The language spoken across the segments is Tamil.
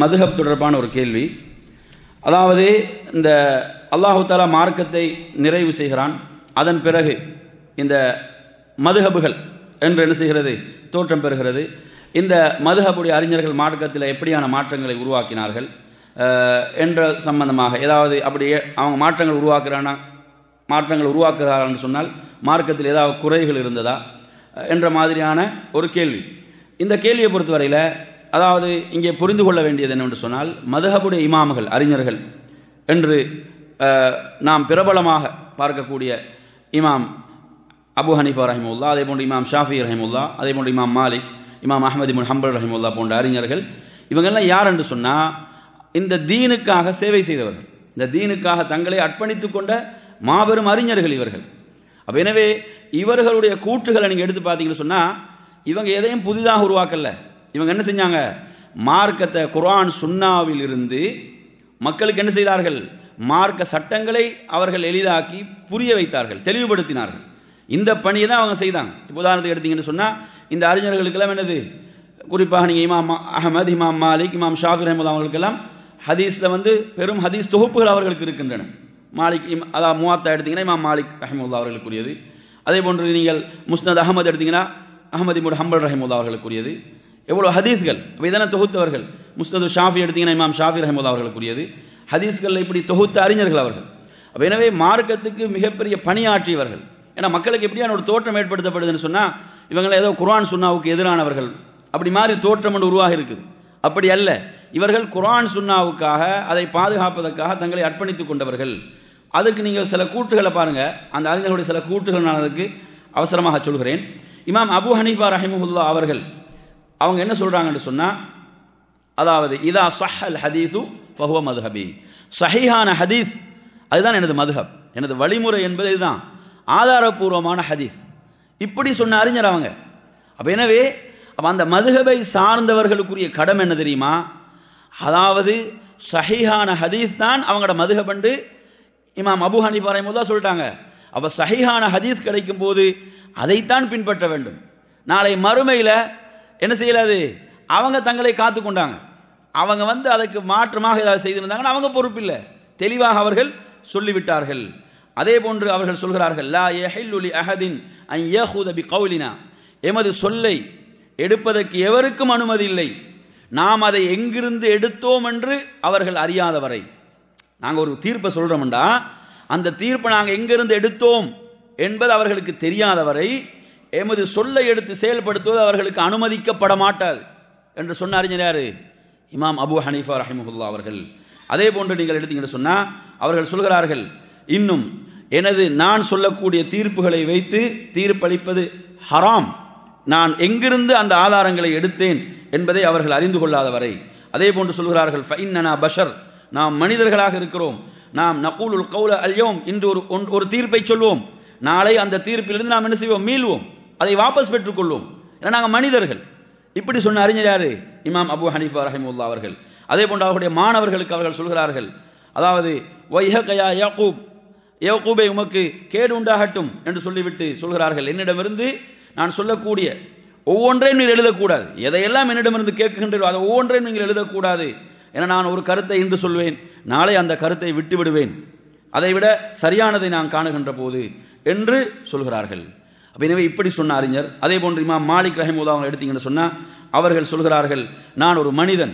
மதுஹப் தொடர்பான ஒரு கேள்வி அதாவது இந்த அல்லாஹு தாலா மார்க்கத்தை நிறைவு செய்கிறான் அதன் பிறகு இந்த மதுகபுகள் என்று என்ன செய்கிறது தோற்றம் பெறுகிறது இந்த மதுஹபுடைய அறிஞர்கள் மார்க்கத்தில் எப்படியான மாற்றங்களை உருவாக்கினார்கள் என்ற சம்பந்தமாக ஏதாவது அப்படி அவங்க மாற்றங்கள் உருவாக்குறானா மாற்றங்கள் உருவாக்குறாரான்னு சொன்னால் மார்க்கத்தில் ஏதாவது குறைகள் இருந்ததா என்ற மாதிரியான ஒரு கேள்வி இந்த கேள்வியை பொறுத்தவரையில் அதாவது இங்கே புரிந்து கொள்ள வேண்டியது என்னவென்று சொன்னால் மதுஹபுடைய இமாமகள் அறிஞர்கள் என்று நாம் பிரபலமாக பார்க்கக்கூடிய இமாம் அபு ஹனீஃபா ரஹிமுல்லா அதே போன்று இமாம் ஷாஃபி ரஹிமுல்லா அதே போன்று இமாம் மாலிக் இமாம் அஹமது முன் ஹம்பல் ரஹிமுல்லா போன்ற அறிஞர்கள் இவங்கெல்லாம் யார் என்று சொன்னால் இந்த தீனுக்காக சேவை செய்தவர்கள் இந்த தீனுக்காக தங்களை அர்ப்பணித்து கொண்ட மாபெரும் அறிஞர்கள் இவர்கள் அப்போ எனவே இவர்களுடைய கூற்றுகளை நீங்கள் எடுத்து பார்த்தீங்கன்னு சொன்னால் இவங்க எதையும் புதிதாக உருவாக்கலை இவங்க என்ன செஞ்சாங்க மார்க்கத்தை குரான் சுன்னாவில் இருந்து மக்களுக்கு என்ன செய்தார்கள் மார்க்க சட்டங்களை அவர்கள் எளிதாக்கி புரிய வைத்தார்கள் தெளிவுபடுத்தினார்கள் இந்த பணியை தான் அவங்க செய்தாங்க இப்போ உதாரணத்துக்கு எடுத்தீங்கன்னு சொன்னால் இந்த அறிஞர்களுக்கெல்லாம் என்னது குறிப்பாக நீங்கள் இமாம் அஹமது இமாம் மாலிக் இமாம் ஷாஃபி அஹமது அவர்களுக்கெல்லாம் ஹதீஸில் வந்து பெரும் ஹதீஸ் தொகுப்புகள் அவர்களுக்கு இருக்கின்றன மாலிக் இம் அதாவது மூவாத்தா எடுத்தீங்கன்னா இமாம் மாலிக் ரஹமுல்லா அவர்களுக்குரியது அதே போன்று நீங்கள் முஸ்னத் அகமது எடுத்தீங்கன்னா அகமது இமுட் ஹம்பல் ரஹமுல்லா அவர்களுக்குரியது எவ்வளோ ஹதீஸ்கள் இதெல்லாம் தொகுத்தவர்கள் முஸ்தது ஷாஃபி எடுத்தீங்கன்னா இமாம் ஷாஃபி ரஹமுல்லா அவர்களுக்குரியது ஹதீஸ்களில் இப்படி தொகுத்த அறிஞர்கள் அவர்கள் அப்போ எனவே மார்க்கத்துக்கு மிகப்பெரிய பணியாற்றியவர்கள் ஏன்னா மக்களுக்கு எப்படியான ஒரு தோற்றம் ஏற்படுத்தப்படுதுன்னு சொன்னால் இவங்களை ஏதோ குரான் சுன்னாவுக்கு எதிரானவர்கள் அப்படி மாதிரி தோற்றம் ஒன்று உருவாக இருக்குது அப்படி அல்ல இவர்கள் குரான் சுன்னாவுக்காக அதை பாதுகாப்பதற்காக தங்களை அர்ப்பணித்துக் கொண்டவர்கள் அதுக்கு நீங்கள் சில கூற்றுகளை பாருங்கள் அந்த அறிஞர்களுடைய சில கூற்றுகள் நான் அதுக்கு அவசரமாக சொல்கிறேன் இமாம் அபு ஹனீஃபா ரஹிமுல்லா அவர்கள் அவங்க என்ன சொல்கிறாங்கன்னு சொன்னால் அதாவது இதா சஹல் ஹதீஸு ஃபஹுவ மதுஹபி சஹிஹான ஹதீஸ் அதுதான் எனது மதுஹப் எனது வழிமுறை என்பது இதுதான் ஆதாரபூர்வமான ஹதீஸ் இப்படி சொன்ன அறிஞர் அவங்க அப்போ எனவே அப்போ அந்த மதுகபை சார்ந்தவர்களுக்குரிய கடமை என்ன தெரியுமா அதாவது சஹிஹான ஹதீஸ் தான் அவங்களோட மதுகபண்டு இமாம் அபு ஹனீஃபா தான் சொல்லிட்டாங்க அப்போ சஹிஹான ஹதீஸ் கிடைக்கும் போது அதைத்தான் பின்பற்ற வேண்டும் நாளை மறுமையில் என்ன செய்யலாது அவங்க தங்களை காத்து கொண்டாங்க அவங்க வந்து அதற்கு மாற்றமாக ஏதாவது செய்திருந்தாங்கன்னா அவங்க பொறுப்பில்லை தெளிவாக அவர்கள் சொல்லிவிட்டார்கள் அதே போன்று அவர்கள் சொல்கிறார்கள் லா எஹில்லுலி அஹதின் அன் கௌலினா எமது சொல்லை எடுப்பதற்கு எவருக்கும் அனுமதி இல்லை நாம் அதை எங்கிருந்து எடுத்தோம் என்று அவர்கள் அறியாதவரை நாங்கள் ஒரு தீர்ப்பை சொல்கிறோம்டா அந்த தீர்ப்பை நாங்கள் எங்கிருந்து எடுத்தோம் என்பது அவர்களுக்கு தெரியாதவரை எமது சொல்லை எடுத்து செயல்படுத்துவது அவர்களுக்கு அனுமதிக்கப்பட மாட்டாது என்று சொன்ன அறிஞர் யாரு இமாம் அபு ஹனீஃபா ரஹிமுல்லா அவர்கள் அதே போன்று நீங்கள் எடுத்தீங்கன்னு சொன்னால் அவர்கள் சொல்கிறார்கள் இன்னும் எனது நான் சொல்லக்கூடிய தீர்ப்புகளை வைத்து தீர்ப்பளிப்பது ஹராம் நான் எங்கிருந்து அந்த ஆதாரங்களை எடுத்தேன் என்பதை அவர்கள் அறிந்து கொள்ளாத வரை அதே போன்று சொல்கிறார்கள் ஃபைன்னனா பஷர் நாம் மனிதர்களாக இருக்கிறோம் நாம் நகூலுல் கவுல அல்யோம் இன்று ஒரு ஒரு தீர்ப்பை சொல்வோம் நாளை அந்த தீர்ப்பிலிருந்து நாம் என்ன செய்வோம் மீள்வோம் அதை வாபஸ் பெற்றுக்கொள்வோம் ஏன்னா நாங்கள் மனிதர்கள் இப்படி சொன்ன அறிஞர் யாரு இமாம் அபு ஹனீஃபா ரஹிமுல்லா அவர்கள் அதே போன்று அவருடைய மாணவர்களுக்கு அவர்கள் சொல்கிறார்கள் அதாவது வைஹகயா யாக்கூப் யோகூபை உமக்கு கேடு உண்டாகட்டும் என்று சொல்லிவிட்டு சொல்கிறார்கள் என்னிடமிருந்து நான் சொல்லக்கூடிய ஒவ்வொன்றையும் நீங்கள் எழுதக்கூடாது எதையெல்லாம் என்னிடமிருந்து கேட்குகின்றோ அதை ஒவ்வொன்றையும் நீங்கள் எழுதக்கூடாது என நான் ஒரு கருத்தை இன்று சொல்வேன் நாளை அந்த கருத்தை விட்டு விடுவேன் அதைவிட சரியானதை நான் காணுகின்ற போது என்று சொல்கிறார்கள் அப்போ எனவே இப்படி சொன்ன அறிஞர் அதே போன்று மாலிக் ரஹிமுல்லா அவங்க எடுத்தீங்கன்னு சொன்னால் அவர்கள் சொல்கிறார்கள் நான் ஒரு மனிதன்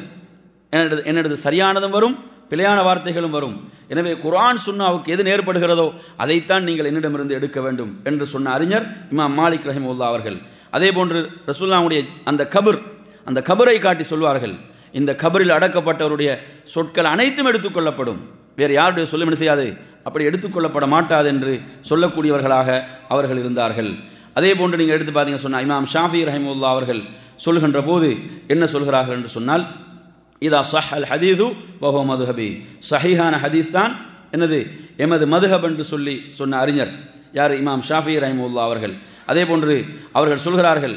என்னது என்னது சரியானதும் வரும் பிழையான வார்த்தைகளும் வரும் எனவே குரான் சுன்னாவுக்கு எது நேர்படுகிறதோ அதைத்தான் நீங்கள் என்னிடமிருந்து எடுக்க வேண்டும் என்று சொன்ன அறிஞர் இமாம் மாலிக் ரஹிமுல்லா அவர்கள் அதே போன்று ரசூல்லாவுடைய அந்த கபர் அந்த கபரை காட்டி சொல்வார்கள் இந்த கபரில் அடக்கப்பட்டவருடைய சொற்கள் அனைத்தும் எடுத்துக்கொள்ளப்படும் வேறு யாருடைய சொல்லும் என்ன செய்யாது அப்படி எடுத்துக்கொள்ளப்பட மாட்டாது என்று சொல்லக்கூடியவர்களாக அவர்கள் இருந்தார்கள் அதே போன்று நீங்கள் எடுத்து பார்த்தீங்க சொன்னால் இமாம் ஷாஃபி ரஹிமுல்லா அவர்கள் சொல்கின்ற போது என்ன சொல்கிறார்கள் என்று சொன்னால் இதா சஹ் அல் ஹதீது வஹோ மதுஹபி சஹிஹான ஹதீஸ் தான் என்னது எமது மதுஹப் என்று சொல்லி சொன்ன அறிஞர் யார் இமாம் ஷாஃபி ரஹிமுல்லா அவர்கள் அதே போன்று அவர்கள் சொல்கிறார்கள்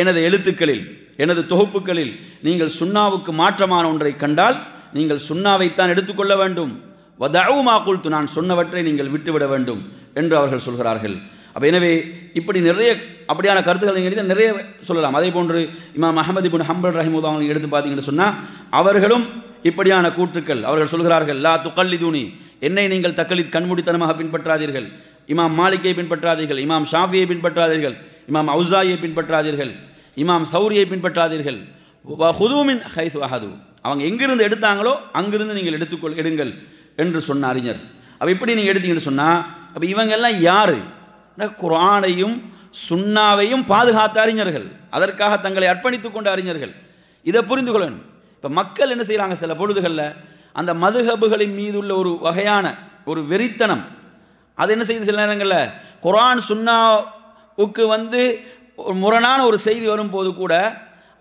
எனது எழுத்துக்களில் எனது தொகுப்புகளில் நீங்கள் சுண்ணாவுக்கு மாற்றமான ஒன்றை கண்டால் நீங்கள் சுண்ணாவைத்தான் எடுத்துக்கொள்ள வேண்டும் வதவுமா குல்து நான் சொன்னவற்றை நீங்கள் விட்டுவிட வேண்டும் என்று அவர்கள் சொல்கிறார்கள் அப்போ எனவே இப்படி நிறைய அப்படியான கருத்துக்கள் நீங்கள் நிறைய சொல்லலாம் அதே போன்று இமாம் அஹமது இபின் ஹம்பல் ரஹிமுல்லா அவங்க எடுத்து பார்த்தீங்கன்னு சொன்னால் அவர்களும் இப்படியான கூற்றுக்கள் அவர்கள் சொல்கிறார்கள் லா தூணி என்னை நீங்கள் தக்கலித் கண்மூடித்தனமாக பின்பற்றாதீர்கள் இமாம் மாளிகையை பின்பற்றாதீர்கள் இமாம் ஷாஃபியை பின்பற்றாதீர்கள் இமாம் அவுசாயை பின்பற்றாதீர்கள் இமாம் சௌரியை பின்பற்றாதீர்கள் ஹுதூமின் ஹைசு அஹது அவங்க எங்கிருந்து எடுத்தாங்களோ அங்கிருந்து நீங்கள் எடுத்துக்கொள் எடுங்கள் என்று சொன்ன அறிஞர் அப்போ எப்படி நீங்கள் எடுத்தீங்கன்னு சொன்னால் அப்போ இவங்கெல்லாம் யார் குரானையும் சுண்ணாவையும் பாதுகாத்த அறிஞர்கள் அதற்காக தங்களை அர்ப்பணித்துக் கொண்ட அறிஞர்கள் இதை புரிந்து கொள்ளணும் இப்போ மக்கள் என்ன செய்கிறாங்க சில பொழுதுகளில் அந்த மதுகபுகளின் மீது உள்ள ஒரு வகையான ஒரு வெறித்தனம் அது என்ன செய்து சில நேரங்களில் குரான் சுண்ணாவுக்கு வந்து முரணான ஒரு செய்தி வரும்போது கூட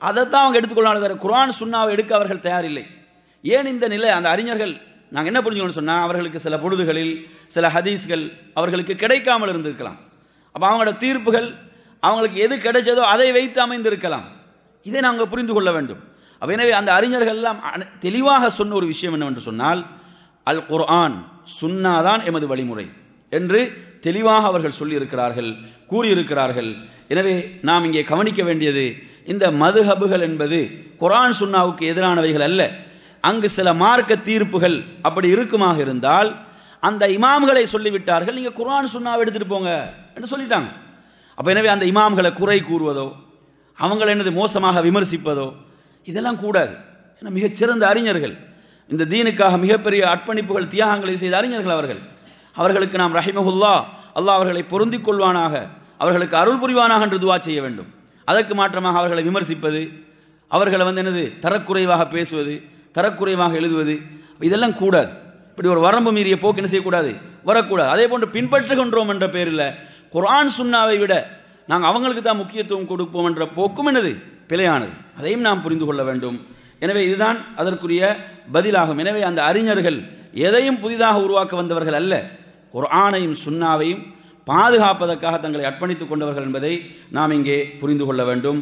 அதை தான் அவங்க எடுத்துக்கொள்ளலாம் குரான் சுண்ணாவை எடுக்க அவர்கள் தயாரில்லை ஏன் இந்த நிலை அந்த அறிஞர்கள் நாங்கள் என்ன புரிஞ்சுக்கணும் சொன்னால் அவர்களுக்கு சில பொழுதுகளில் சில ஹதீஸ்கள் அவர்களுக்கு கிடைக்காமல் இருந்திருக்கலாம் அப்போ அவங்களோட தீர்ப்புகள் அவங்களுக்கு எது கிடைச்சதோ அதை வைத்து அமைந்திருக்கலாம் இதை நாங்கள் புரிந்து கொள்ள வேண்டும் எனவே அந்த அறிஞர்கள்லாம் தெளிவாக சொன்ன ஒரு விஷயம் என்னவென்று சொன்னால் அல் குர்ஆன் சுன்னாதான் எமது வழிமுறை என்று தெளிவாக அவர்கள் சொல்லியிருக்கிறார்கள் கூறியிருக்கிறார்கள் எனவே நாம் இங்கே கவனிக்க வேண்டியது இந்த மதுஹபுகள் என்பது குரான் சுன்னாவுக்கு எதிரானவைகள் அல்ல அங்கு சில மார்க்க தீர்ப்புகள் அப்படி இருக்குமாக இருந்தால் அந்த இமாம்களை சொல்லிவிட்டார்கள் நீங்கள் குரான் சுண்ணாவை எடுத்துகிட்டு போங்க என்று சொல்லிட்டாங்க அப்போ எனவே அந்த இமாம்களை குறை கூறுவதோ அவங்களை என்னது மோசமாக விமர்சிப்பதோ இதெல்லாம் கூடாது ஏன்னா மிகச்சிறந்த அறிஞர்கள் இந்த தீனுக்காக மிகப்பெரிய அர்ப்பணிப்புகள் தியாகங்களை செய்த அறிஞர்கள் அவர்கள் அவர்களுக்கு நாம் ரஹிமஹுல்லா அல்லாஹ் அவர்களை பொருந்திக் கொள்வானாக அவர்களுக்கு அருள் புரிவானாக என்று துவா செய்ய வேண்டும் அதற்கு மாற்றமாக அவர்களை விமர்சிப்பது அவர்களை வந்து என்னது தரக்குறைவாக பேசுவது தரக்குறைவாக எழுதுவது இதெல்லாம் கூடாது இப்படி ஒரு வரம்பு மீறிய போக்கு என்ன செய்யக்கூடாது வரக்கூடாது அதே போன்று பின்பற்றுகின்றோம் என்ற பேரில் குரான் சுண்ணாவை விட நாங்கள் அவங்களுக்கு தான் முக்கியத்துவம் கொடுப்போம் என்ற போக்கும் என்னது பிழையானது அதையும் நாம் புரிந்து கொள்ள வேண்டும் எனவே இதுதான் அதற்குரிய பதிலாகும் எனவே அந்த அறிஞர்கள் எதையும் புதிதாக உருவாக்க வந்தவர்கள் அல்ல குர்ஆனையும் சுண்ணாவையும் பாதுகாப்பதற்காக தங்களை அர்ப்பணித்துக் கொண்டவர்கள் என்பதை நாம் இங்கே புரிந்து கொள்ள வேண்டும்